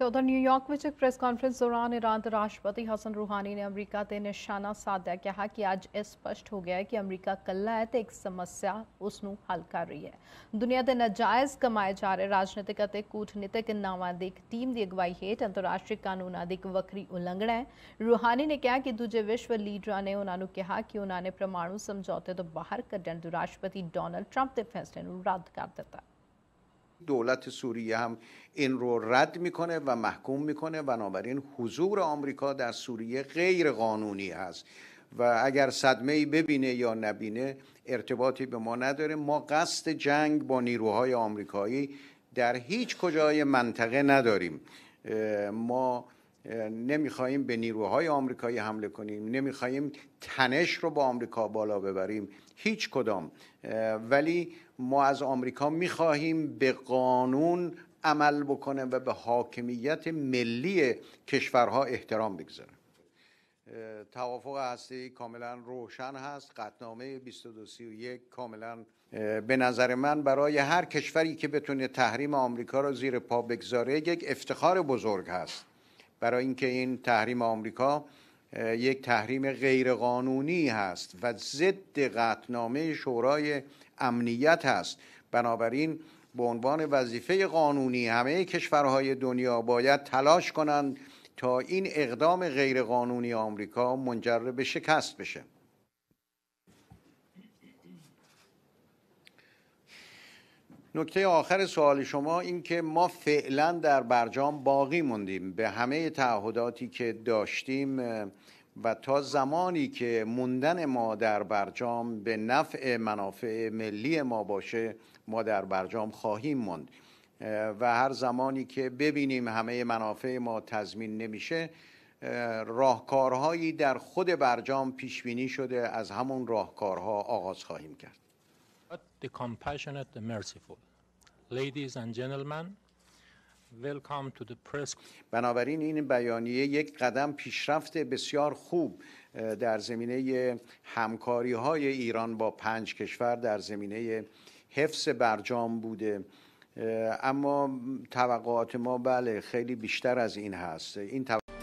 तो उधर न्यूयॉर्क में एक प्रेस कॉन्फ्रेंस दौरान ईरान के राष्ट्रपति हसन रूहानी ने अमरीका से निशाना साधा कहा कि आज यह स्पष्ट हो गया है कि अमरीका कला है तो एक समस्या उसनों हल कर रही है दुनिया के नजायज़ कमाए जा रहे राजनीतिक कूटनीतिक ਕੂਟਨੀਤਿਕ ਨਾਵਾਂ ਦੀ ਇੱਕ ਟੀਮ ਦੀ ਅਗਵਾਈ ਹੇਠ ਅੰਤਰਰਾਸ਼ਟਰੀ ਕਾਨੂੰਨਾਂ ਦੀ ਇੱਕ ਵੱਖਰੀ ਉਲੰਘਣਾ ਹੈ ਰੂਹਾਨੀ ਨੇ ਕਿਹਾ ਕਿ ਦੂਜੇ ਵਿਸ਼ਵ ਲੀਡਰਾਂ ਨੇ ਉਹਨਾਂ ਨੂੰ ਕਿਹਾ ਕਿ ਉਹਨਾਂ ਨੇ ਪ੍ਰਮਾਣੂ ਸਮਝੌਤੇ ਤੋਂ ਬਾਹਰ ਕੱਢਣ ਦੇ ਰਾਸ਼ਟਰਪਤੀ ਡੋਨਲਡ ਟਰੰਪ ਦੇ دولت سوریه هم این رو رد میکنه و محکوم میکنه بنابراین حضور آمریکا در سوریه غیر قانونی هست و اگر صدمه ای ببینه یا نبینه ارتباطی به ما نداره ما قصد جنگ با نیروهای آمریکایی در هیچ کجای منطقه نداریم ما نمیخواهیم به نیروهای آمریکایی حمله کنیم نمیخواهیم تنش رو با آمریکا بالا ببریم هیچ کدام ولی ما از آمریکا میخواهیم به قانون عمل بکنه و به حاکمیت ملی کشورها احترام بگذاره توافق هستی کاملا روشن هست قطنامه 2231 کاملا به نظر من برای هر کشوری که بتونه تحریم آمریکا را زیر پا بگذاره یک افتخار بزرگ هست برای اینکه این تحریم آمریکا یک تحریم غیرقانونی هست و ضد قطنامه شورای امنیت هست بنابراین به عنوان وظیفه قانونی همه کشورهای دنیا باید تلاش کنند تا این اقدام غیرقانونی آمریکا منجر به شکست بشه نکته آخر سوال شما این که ما فعلا در برجام باقی موندیم به همه تعهداتی که داشتیم و تا زمانی که موندن ما در برجام به نفع منافع ملی ما باشه ما در برجام خواهیم موند و هر زمانی که ببینیم همه منافع ما تضمین نمیشه راهکارهایی در خود برجام پیش بینی شده از همون راهکارها آغاز خواهیم کرد the compassionate, the merciful. Ladies and gentlemen, welcome to the press. بنابراین این بیانیه یک قدم پیشرفت بسیار خوب در زمینه همکاری های ایران با پنج کشور در زمینه حفظ برجام بوده اما توقعات ما بله خیلی بیشتر از این هست این